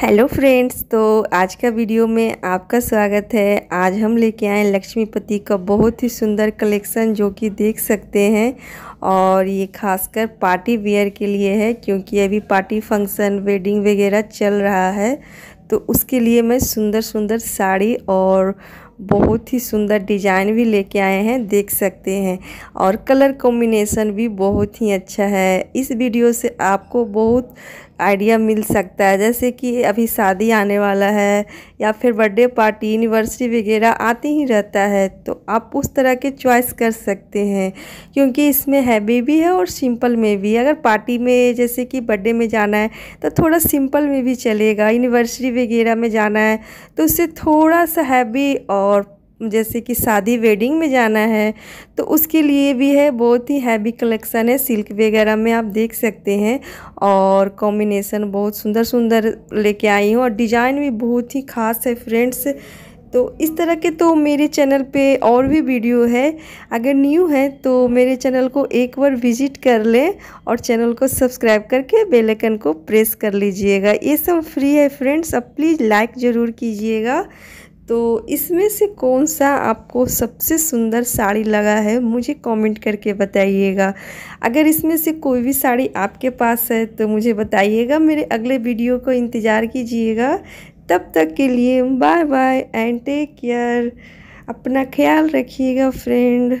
hello friends तो आज का वीडियो में आपका स्वागत है आज हम लेके आए लक्ष्मीपति का बहुत ही सुंदर कलेक्शन जो कि देख सकते हैं और ये खासकर पार्टी वेयर के लिए है क्योंकि अभी पार्टी फंक्शन वेडिंग वगैरह चल रहा है तो उसके लिए मैं सुंदर सुंदर साड़ी और बहुत ही सुंदर डिजाइन भी लेके आए हैं देख सकते हैं और कलर कॉम्बिनेशन भी बहुत ही अच्छा है इस वीडियो से आपको बहुत आइडिया मिल सकता है जैसे कि अभी शादी आने वाला है या फिर बर्थडे पार्टी यूनिवर्सिटी वगैरह आते ही रहता है तो आप उस तरह के चॉइस कर सकते हैं क्योंकि इसमें हैवी भी है और सिंपल में भी अगर पार्टी में जैसे कि बर्थडे में जाना है तो थोड़ा सिंपल में भी चलेगा यूनिवर्सिटी वगैरह में जाना है तो उससे थोड़ा सा हैवी और जैसे कि शादी वेडिंग में जाना है तो उसके लिए भी है बहुत ही हैवी कलेक्शन है सिल्क वगैरह में आप देख सकते हैं और कॉम्बिनेशन बहुत सुंदर सुंदर लेके आई हूँ और डिज़ाइन भी बहुत ही ख़ास है फ्रेंड्स तो इस तरह के तो मेरे चैनल पे और भी वीडियो है अगर न्यू है तो मेरे चैनल को एक बार विजिट कर लें और चैनल को सब्सक्राइब करके बेल आइकन को प्रेस कर लीजिएगा ये सब फ्री है फ्रेंड्स अब प्लीज़ लाइक ज़रूर कीजिएगा तो इसमें से कौन सा आपको सबसे सुंदर साड़ी लगा है मुझे कमेंट करके बताइएगा अगर इसमें से कोई भी साड़ी आपके पास है तो मुझे बताइएगा मेरे अगले वीडियो को इंतज़ार कीजिएगा तब तक के लिए bye bye and take care अपना ख्याल रखिएगा फ्रेंड